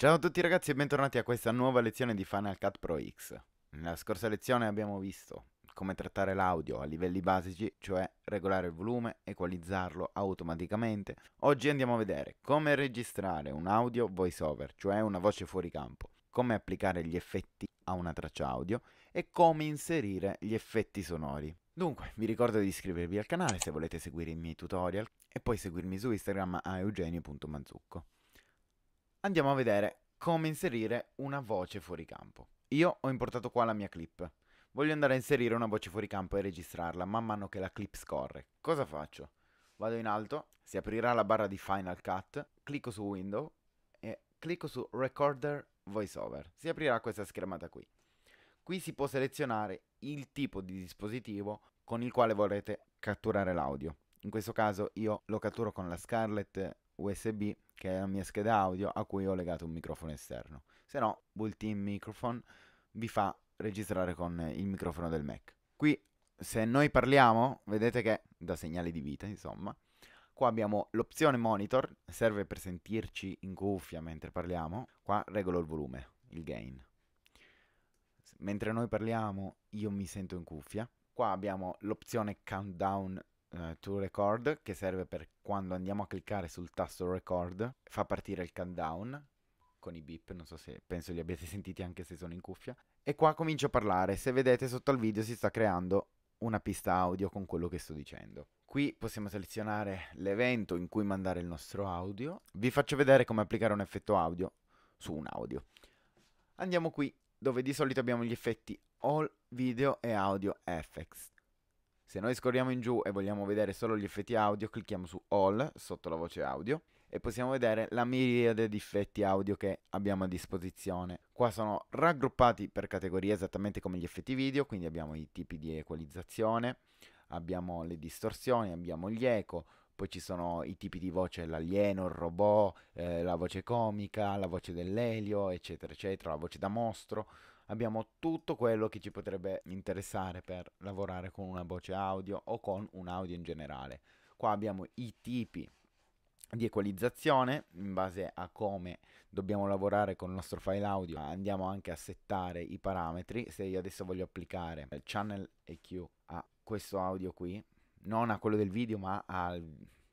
Ciao a tutti ragazzi e bentornati a questa nuova lezione di Final Cut Pro X. Nella scorsa lezione abbiamo visto come trattare l'audio a livelli basici, cioè regolare il volume, equalizzarlo automaticamente. Oggi andiamo a vedere come registrare un audio voiceover, cioè una voce fuori campo, come applicare gli effetti a una traccia audio e come inserire gli effetti sonori. Dunque, vi ricordo di iscrivervi al canale se volete seguire i miei tutorial e poi seguirmi su Instagram a eugenio.manzucco andiamo a vedere come inserire una voce fuori campo. Io ho importato qua la mia clip. Voglio andare a inserire una voce fuori campo e registrarla man mano che la clip scorre. Cosa faccio? Vado in alto, si aprirà la barra di Final Cut, clicco su Window e clicco su Recorder VoiceOver. Si aprirà questa schermata qui. Qui si può selezionare il tipo di dispositivo con il quale volete catturare l'audio. In questo caso io lo catturo con la Scarlett USB che è la mia scheda audio a cui ho legato un microfono esterno. Se no, built-in microphone vi fa registrare con il microfono del Mac. Qui se noi parliamo, vedete che da segnale di vita, insomma, qua abbiamo l'opzione monitor, serve per sentirci in cuffia mentre parliamo, qua regolo il volume, il gain. Mentre noi parliamo io mi sento in cuffia, qua abbiamo l'opzione countdown uh, to record che serve per quando andiamo a cliccare sul tasto record fa partire il countdown con i beep, non so se penso li abbiate sentiti anche se sono in cuffia. E qua comincio a parlare, se vedete sotto al video si sta creando una pista audio con quello che sto dicendo. Qui possiamo selezionare l'evento in cui mandare il nostro audio. Vi faccio vedere come applicare un effetto audio su un audio. Andiamo qui dove di solito abbiamo gli effetti all video e audio effects. Se noi scorriamo in giù e vogliamo vedere solo gli effetti audio, clicchiamo su All sotto la voce audio e possiamo vedere la miriade di effetti audio che abbiamo a disposizione. Qua sono raggruppati per categorie esattamente come gli effetti video, quindi abbiamo i tipi di equalizzazione, abbiamo le distorsioni, abbiamo gli eco, poi ci sono i tipi di voce, l'alieno, il robot, eh, la voce comica, la voce dell'elio, eccetera, eccetera, la voce da mostro abbiamo tutto quello che ci potrebbe interessare per lavorare con una voce audio o con un audio in generale. Qua abbiamo i tipi di equalizzazione in base a come dobbiamo lavorare con il nostro file audio andiamo anche a settare i parametri se io adesso voglio applicare il channel EQ a questo audio qui non a quello del video ma al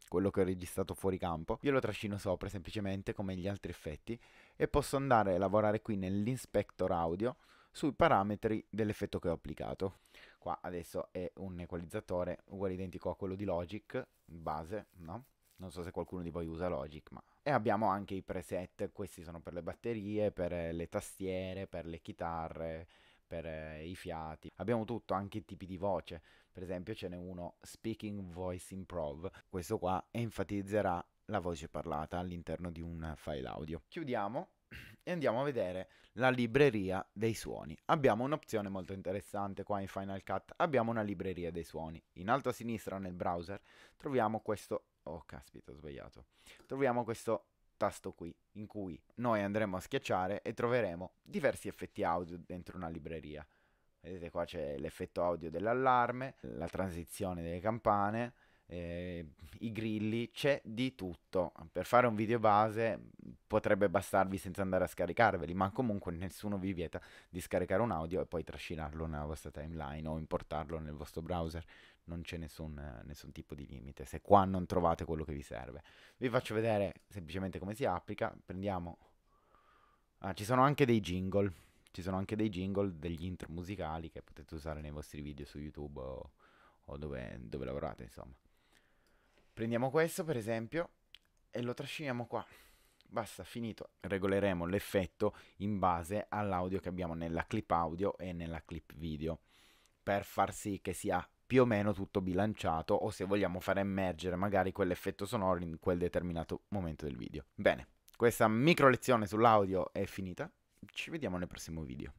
quello che ho registrato fuori campo, io lo trascino sopra semplicemente come gli altri effetti e posso andare a lavorare qui nell'inspector audio sui parametri dell'effetto che ho applicato. Qua adesso è un equalizzatore uguale identico a quello di Logic, base, no? Non so se qualcuno di voi usa Logic, ma... E abbiamo anche i preset, questi sono per le batterie, per le tastiere, per le chitarre, per eh, i fiati. Abbiamo tutto, anche i tipi di voce. Per esempio ce n'è uno Speaking Voice Improv. Questo qua enfatizzerà la voce parlata all'interno di un file audio. Chiudiamo e andiamo a vedere la libreria dei suoni. Abbiamo un'opzione molto interessante qua in Final Cut, abbiamo una libreria dei suoni. In alto a sinistra nel browser troviamo questo... Oh caspita, ho sbagliato. Troviamo questo tasto qui, in cui noi andremo a schiacciare e troveremo diversi effetti audio dentro una libreria. Vedete qua c'è l'effetto audio dell'allarme, la transizione delle campane, eh, i grilli, c'è di tutto. Per fare un video base potrebbe bastarvi senza andare a scaricarveli, ma comunque nessuno vi vieta di scaricare un audio e poi trascinarlo nella vostra timeline o importarlo nel vostro browser. Non c'è nessun, nessun tipo di limite se qua non trovate quello che vi serve. Vi faccio vedere semplicemente come si applica. Prendiamo... Ah, ci sono anche dei jingle. Ci sono anche dei jingle, degli intro musicali che potete usare nei vostri video su YouTube o, o dove, dove lavorate, insomma. Prendiamo questo per esempio e lo trasciniamo qua. Basta, finito. Regoleremo l'effetto in base all'audio che abbiamo nella clip audio e nella clip video per far sì che sia più o meno tutto bilanciato o se vogliamo far emergere magari quell'effetto sonoro in quel determinato momento del video. Bene, questa micro lezione sull'audio è finita. Ci vediamo nel prossimo video.